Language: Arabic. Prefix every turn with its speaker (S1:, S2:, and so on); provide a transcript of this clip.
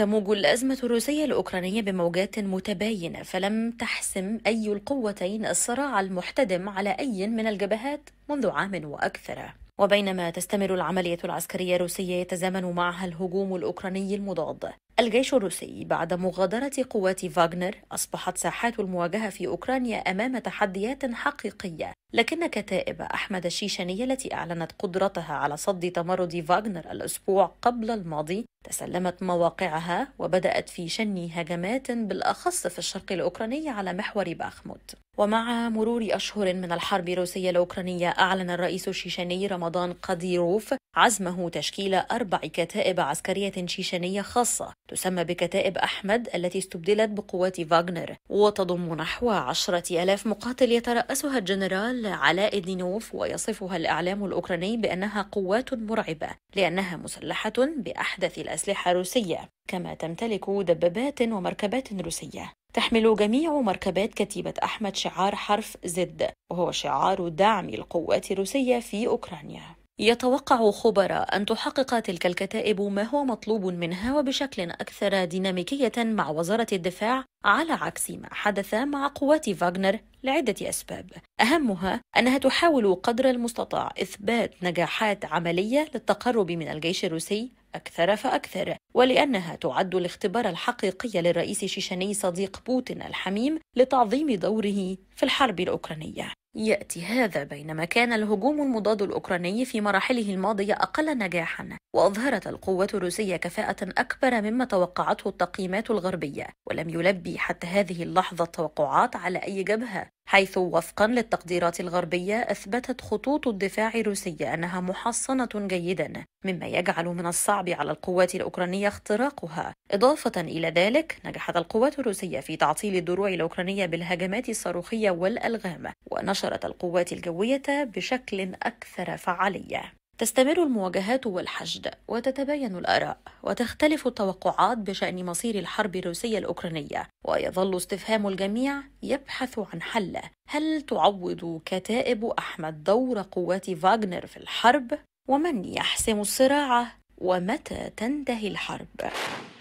S1: تموج الأزمة الروسية الأوكرانية بموجات متباينة فلم تحسم أي القوتين الصراع المحتدم على أي من الجبهات منذ عام وأكثر وبينما تستمر العملية العسكرية الروسية يتزامن معها الهجوم الأوكراني المضاد الجيش الروسي بعد مغادرة قوات فاغنر أصبحت ساحات المواجهة في أوكرانيا أمام تحديات حقيقية لكن كتائب أحمد الشيشاني التي أعلنت قدرتها على صد تمرد فاغنر الأسبوع قبل الماضي تسلمت مواقعها وبدأت في شن هجمات بالأخص في الشرق الأوكراني على محور باخموت ومع مرور أشهر من الحرب الروسية الأوكرانية أعلن الرئيس الشيشاني رمضان قديروف عزمه تشكيل أربع كتائب عسكرية شيشانية خاصة تسمى بكتائب أحمد التي استبدلت بقوات فاغنر وتضم نحو عشرة ألاف مقاتل يترأسها الجنرال علاء دينوف ويصفها الإعلام الأوكراني بأنها قوات مرعبة لأنها مسلحة بأحدث أسلحة روسية كما تمتلك دبابات ومركبات روسية تحمل جميع مركبات كتيبة أحمد شعار حرف زد وهو شعار دعم القوات الروسية في أوكرانيا يتوقع خبراء أن تحقق تلك الكتائب ما هو مطلوب منها وبشكل أكثر ديناميكية مع وزارة الدفاع على عكس ما حدث مع قوات فاغنر لعدة أسباب أهمها أنها تحاول قدر المستطاع إثبات نجاحات عملية للتقرب من الجيش الروسي أكثر فأكثر ولأنها تعد الاختبار الحقيقي للرئيس الشيشاني صديق بوتين الحميم لتعظيم دوره في الحرب الأوكرانية يأتي هذا بينما كان الهجوم المضاد الأوكراني في مراحله الماضية أقل نجاحا وأظهرت القوات الروسية كفاءة أكبر مما توقعته التقييمات الغربية ولم يلبي حتى هذه اللحظة التوقعات على أي جبهة حيث وفقا للتقديرات الغربية أثبتت خطوط الدفاع الروسية أنها محصنة جيدا مما يجعل من الصعب على القوات الأوكرانية اختراقها إضافة إلى ذلك نجحت القوات الروسية في تعطيل الدروع الأوكرانية بالهجمات الصاروخية والألغام ونشرت القوات الجوية بشكل أكثر فعالية تستمر المواجهات والحشد وتتباين الآراء وتختلف التوقعات بشأن مصير الحرب الروسية الأوكرانية ويظل استفهام الجميع يبحث عن حل هل تعوض كتائب أحمد دور قوات فاغنر في الحرب؟ ومن يحسم الصراع؟ ومتى تنتهي الحرب؟